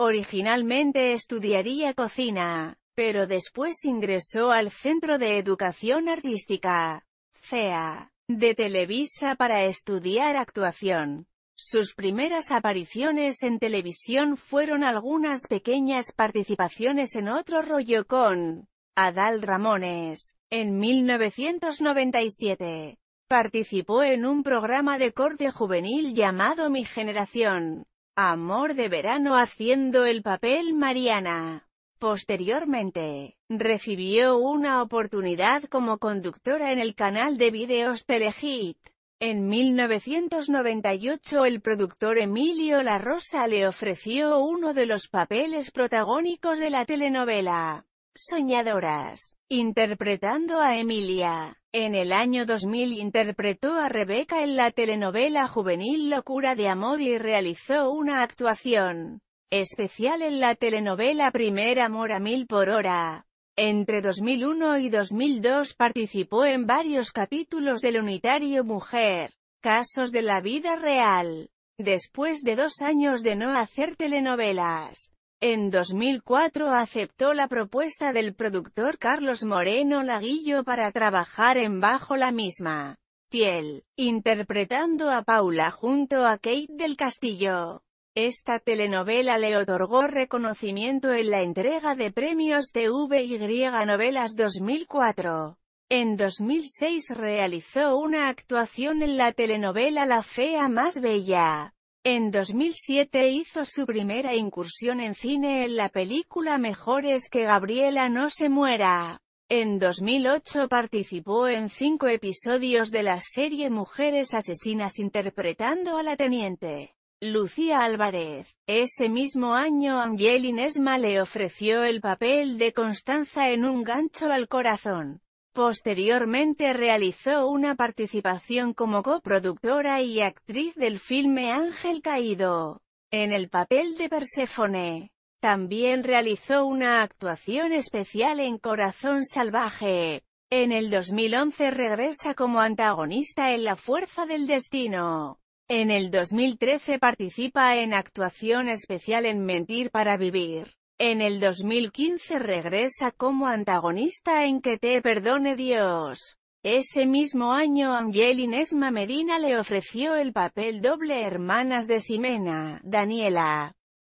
Originalmente estudiaría cocina, pero después ingresó al Centro de Educación Artística, CEA, de Televisa para estudiar actuación. Sus primeras apariciones en televisión fueron algunas pequeñas participaciones en otro rollo con Adal Ramones. En 1997, participó en un programa de corte juvenil llamado Mi Generación. Amor de verano haciendo el papel Mariana. Posteriormente, recibió una oportunidad como conductora en el canal de videos Telehit. En 1998 el productor Emilio La Rosa le ofreció uno de los papeles protagónicos de la telenovela Soñadoras, interpretando a Emilia. En el año 2000 interpretó a Rebeca en la telenovela juvenil Locura de Amor y realizó una actuación especial en la telenovela Primer Amor a Mil por Hora. Entre 2001 y 2002 participó en varios capítulos del unitario Mujer, Casos de la Vida Real. Después de dos años de no hacer telenovelas, en 2004 aceptó la propuesta del productor Carlos Moreno Laguillo para trabajar en Bajo la misma piel, interpretando a Paula junto a Kate del Castillo. Esta telenovela le otorgó reconocimiento en la entrega de premios TVY Novelas 2004. En 2006 realizó una actuación en la telenovela La Fea Más Bella. En 2007 hizo su primera incursión en cine en la película Mejores que Gabriela no se muera. En 2008 participó en cinco episodios de la serie Mujeres Asesinas interpretando a la teniente. Lucía Álvarez. Ese mismo año Angel Inesma le ofreció el papel de Constanza en Un gancho al corazón. Posteriormente realizó una participación como coproductora y actriz del filme Ángel Caído, en el papel de Perséfone. También realizó una actuación especial en Corazón Salvaje. En el 2011 regresa como antagonista en La Fuerza del Destino. En el 2013 participa en actuación especial en Mentir para Vivir. En el 2015 regresa como antagonista en Que te perdone Dios. Ese mismo año Angel Medina le ofreció el papel doble hermanas de Simena, Daniela,